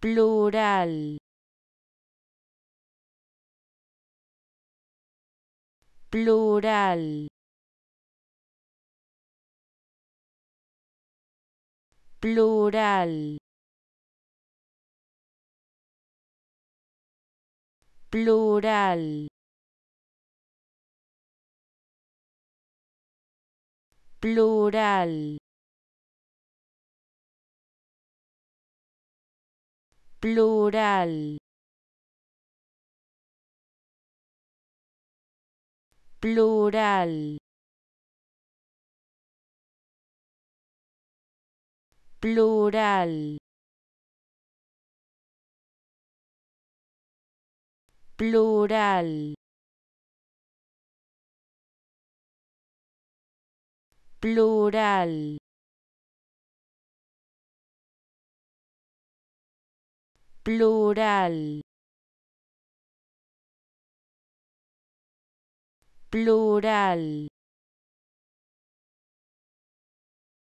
plural plural plural plural plural plural plural plural plural plural plural plural